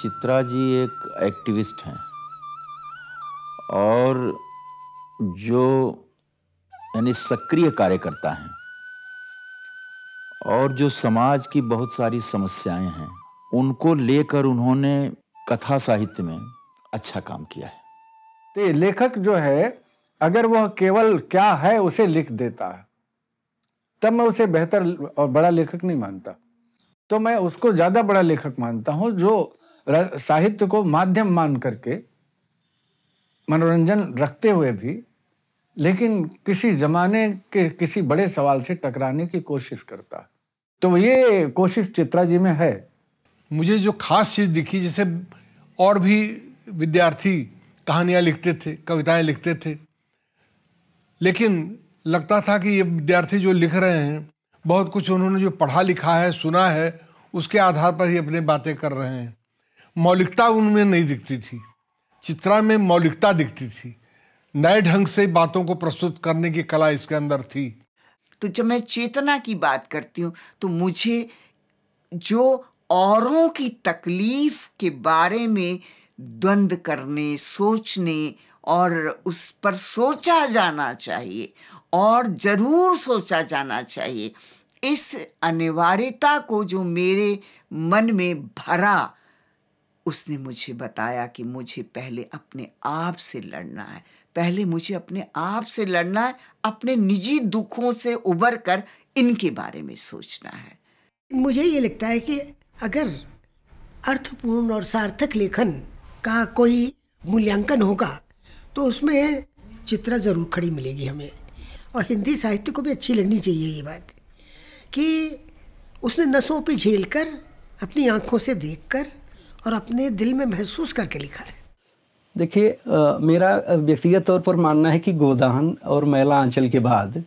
चित्रा जी एक एक्टिविस्ट हैं और जो यानी सक्रिय कार्यकर्ता हैं और जो समाज की बहुत सारी समस्याएं हैं उनको लेकर उन्होंने कथा साहित्य में अच्छा काम किया है तो लेखक जो है अगर वह केवल क्या है उसे लिख देता है तब मैं उसे बेहतर और बड़ा लेखक नहीं मानता तो मैं उसको ज़्यादा बड़ा लेखक मानता हूँ जो साहित्य को माध्यम मान करके मनोरंजन रखते हुए भी लेकिन किसी जमाने के किसी बड़े सवाल से टकराने की कोशिश करता तो ये कोशिश चित्रा जी में है मुझे जो खास चीज़ दिखी जैसे और भी विद्यार्थी कहानियाँ लिखते थे कविताएं लिखते थे लेकिन लगता था कि ये विद्यार्थी जो लिख रहे हैं बहुत कुछ उन्होंने जो पढ़ा लिखा है सुना है उसके आधार पर ही अपनी बातें कर रहे हैं मौलिकता उनमें नहीं दिखती थी चित्रा में मौलिकता दिखती थी नए ढंग से बातों को प्रस्तुत करने की कला इसके अंदर थी तो जब मैं चेतना की बात करती हूँ तो मुझे जो औरों की तकलीफ के बारे में द्वंद करने सोचने और उस पर सोचा जाना चाहिए और ज़रूर सोचा जाना चाहिए इस अनिवार्यता को जो मेरे मन में भरा उसने मुझे बताया कि मुझे पहले अपने आप से लड़ना है पहले मुझे अपने आप से लड़ना है अपने निजी दुखों से उबर कर इनके बारे में सोचना है मुझे ये लगता है कि अगर अर्थपूर्ण और सार्थक लेखन का कोई मूल्यांकन होगा तो उसमें चित्रा ज़रूर खड़ी मिलेगी हमें और हिंदी साहित्य को भी अच्छी लगनी चाहिए ये बात कि उसने नसों पे झेल कर अपनी आँखों से कर और अपने दिल में महसूस करके लिखा है देखिए मेरा व्यक्तिगत तौर पर मानना है कि गोदान और मैला आंचल के बाद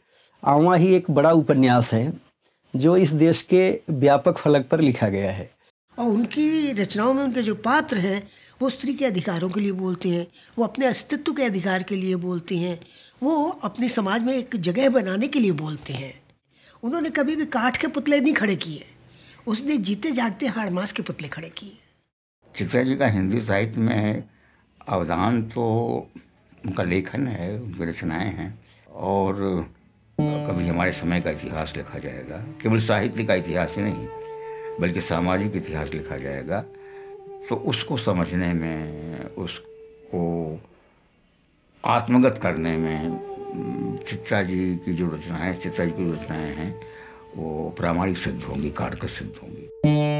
आवा ही एक बड़ा उपन्यास है जो इस देश के व्यापक फलक पर लिखा गया है और उनकी रचनाओं में उनके जो पात्र हैं वो स्त्री के अधिकारों के लिए बोलते हैं वो अपने अस्तित्व के अधिकार के लिए बोलते हैं वो अपने समाज में एक जगह बनाने के लिए बोलते हैं उन्होंने कभी भी काठ के पुतले नहीं खड़े किए उसने जीते जागते हाड़ मास के पुतले खड़े किए चित्रा जी का हिंदी साहित्य में अवदान तो उनका लेखन है उनकी रचनाएँ हैं और कभी हमारे समय का इतिहास लिखा जाएगा केवल साहित्य का इतिहास ही नहीं बल्कि सामाजिक इतिहास लिखा जाएगा तो उसको समझने में उसको आत्मगत करने में चित्रा जी की जो रचनाएँ चित्रा जी की रचनाएँ हैं वो प्रामाणिक सिद्ध होंगी कारगर सिद्ध होंगी